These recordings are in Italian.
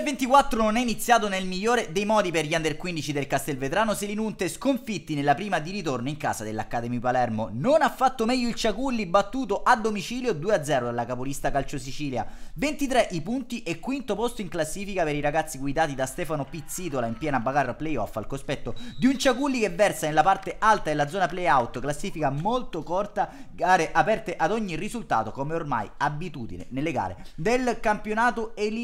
2024 non è iniziato nel migliore dei modi per gli under 15 del Castelvetrano Selinunte sconfitti nella prima di ritorno in casa dell'Academy Palermo. Non ha fatto meglio il Ciaculli battuto a domicilio 2-0 dalla capolista Calcio Sicilia. 23 i punti e quinto posto in classifica per i ragazzi guidati da Stefano Pizzitola in piena bagarra playoff al cospetto di un Ciaculli che versa nella parte alta della zona playout, classifica molto corta, gare aperte ad ogni risultato come ormai abitudine nelle gare del campionato Elite.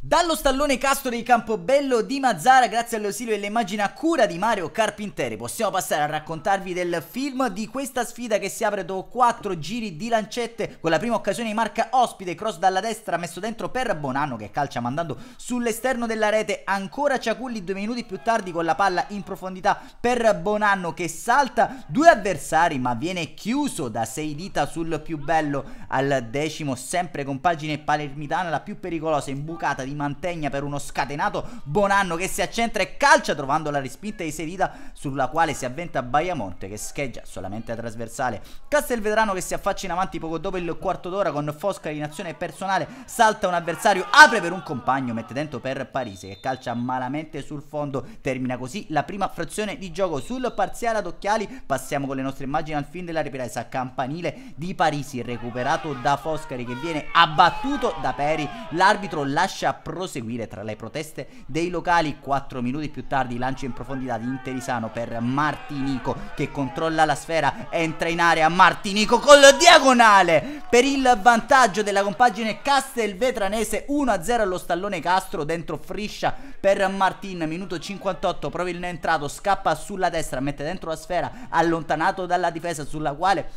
Dallo stallone Castro di Campobello di Mazzara, grazie all'ausilio e all'immagine a cura di Mario Carpinteri, possiamo passare a raccontarvi del film di questa sfida che si apre dopo 4 giri di lancette, con la prima occasione di marca ospite, cross dalla destra messo dentro per Bonanno che calcia mandando sull'esterno della rete, ancora Ciaculli due minuti più tardi con la palla in profondità per Bonanno che salta due avversari ma viene chiuso da sei dita sul più bello al decimo, sempre con pagine palermitana la più pericolosa imbucata di di Mantegna per uno scatenato Bonanno che si accentra e calcia trovando la respinta di Serida sulla quale si avventa Baiamonte che scheggia solamente a trasversale. Castelvetrano che si affaccia in avanti poco dopo il quarto d'ora con Foscari in azione personale, salta un avversario, apre per un compagno, mette dentro per Parisi che calcia malamente sul fondo. Termina così la prima frazione di gioco sul parziale ad occhiali. Passiamo con le nostre immagini al fin della ripresa. Campanile di Parisi recuperato da Foscari che viene abbattuto da Peri. L'arbitro lascia proseguire tra le proteste dei locali. 4 minuti più tardi lancio in profondità di Interisano per Martinico che controlla la sfera, entra in area Martinico col diagonale per il vantaggio della compagine Castelvetranese 1-0 allo stallone Castro dentro Friscia per Martin, minuto 58, prova il entrato, scappa sulla destra, mette dentro la sfera, allontanato dalla difesa sulla quale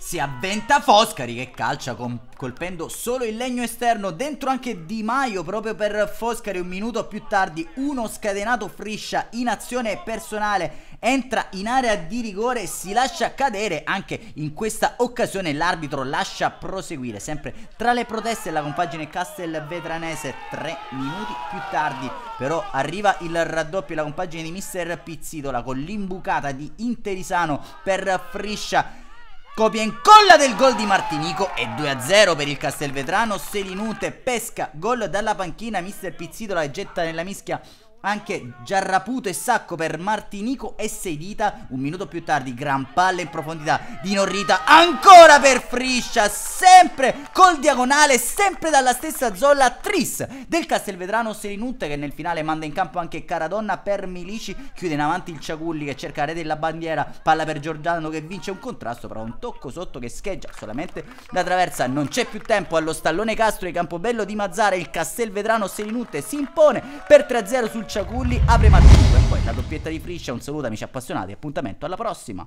si avventa Foscari che calcia con, colpendo solo il legno esterno dentro anche Di Maio proprio per Foscari un minuto più tardi uno scatenato Friscia in azione personale entra in area di rigore si lascia cadere anche in questa occasione l'arbitro lascia proseguire sempre tra le proteste la compagine Castel Vetranese tre minuti più tardi però arriva il raddoppio la compagine di mister Pizzitola con l'imbucata di Interisano per Friscia Copia e incolla del gol di Martinico e 2-0 per il Castelvetrano. Selinute pesca gol dalla panchina. Mister Pizzidola e getta nella mischia anche Giarraputo e Sacco per Martinico e Sedita. Un minuto più tardi, gran palla in profondità di Norrita. Ancora per Friscia, sempre col diagonale, sempre dalla stessa zolla. Tris del Castelvedrano Serinutte che nel finale manda in campo anche Caradonna per Milici. Chiude in avanti il Ciaculli che cerca rete della bandiera. Palla per Giordano che vince un contrasto, però un tocco sotto che scheggia solamente la traversa. Non c'è più tempo allo stallone Castro di Campobello di Mazzara. Il Castelvedrano Serinutte si impone per 3-0 sul Ciaculli apre Martucco e poi la doppietta di Friscia, un saluto amici appassionati, appuntamento alla prossima!